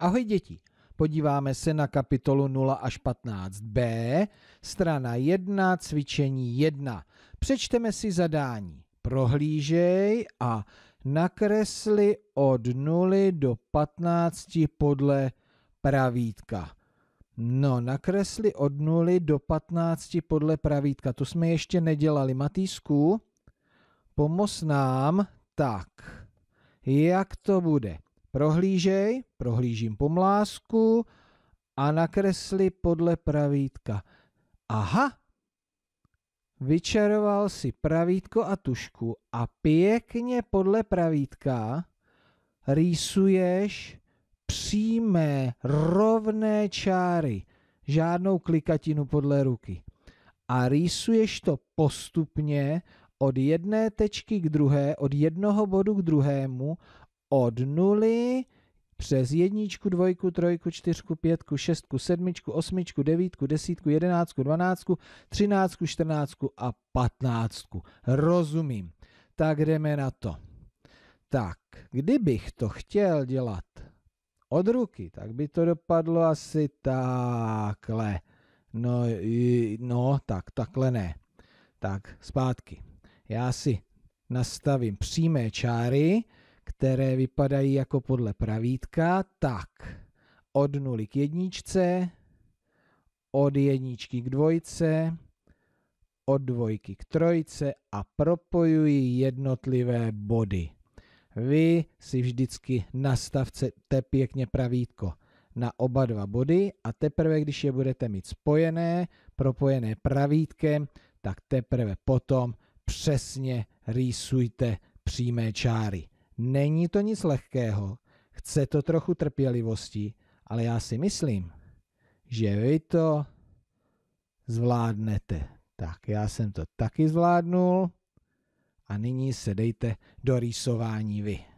Ahoj děti, podíváme se na kapitolu 0 až 15b, strana 1, cvičení 1. Přečteme si zadání. Prohlížej a nakresli od 0 do 15 podle pravítka. No, nakresli od 0 do 15 podle pravítka. To jsme ještě nedělali. Matýsku, pomoz nám. Tak, jak to bude? Prohlížej, prohlížím pomlásku a nakresli podle pravítka. Aha, vyčaroval si pravítko a tušku a pěkně podle pravítka rýsuješ přímé rovné čáry, žádnou klikatinu podle ruky. A rýsuješ to postupně od jedné tečky k druhé, od jednoho bodu k druhému, od nuly přes jedničku, dvojku, trojku, čtyřku, pětku, šestku, sedmičku, osmičku, devítku, desítku, jedenáctku, dvanáctku, třináctku, čtrnáctku a patnáctku. Rozumím. Tak jdeme na to. Tak, kdybych to chtěl dělat od ruky, tak by to dopadlo asi takhle. No, no tak, takhle ne. Tak, zpátky. Já si nastavím přímé čáry, které vypadají jako podle pravítka, tak od nuly k jedničce, od jedničky k dvojce, od dvojky k trojce a propojují jednotlivé body. Vy si vždycky nastavte pěkně pravítko na oba dva body a teprve, když je budete mít spojené, propojené pravítkem, tak teprve potom přesně rýsujte přímé čáry. Není to nic lehkého, chce to trochu trpělivosti, ale já si myslím, že vy to zvládnete. Tak, já jsem to taky zvládnul a nyní se dejte do rýsování vy.